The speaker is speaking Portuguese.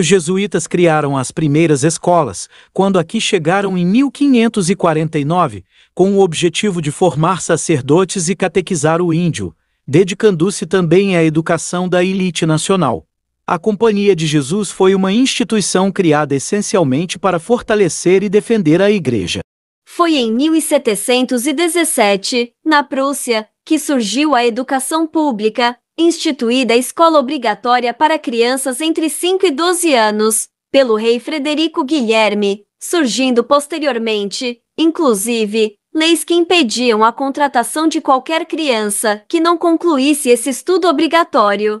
Os jesuítas criaram as primeiras escolas, quando aqui chegaram em 1549, com o objetivo de formar sacerdotes e catequizar o índio, dedicando-se também à educação da elite nacional. A Companhia de Jesus foi uma instituição criada essencialmente para fortalecer e defender a Igreja. Foi em 1717, na Prússia, que surgiu a educação pública, instituída a escola obrigatória para crianças entre 5 e 12 anos, pelo rei Frederico Guilherme, surgindo posteriormente, inclusive, leis que impediam a contratação de qualquer criança que não concluísse esse estudo obrigatório.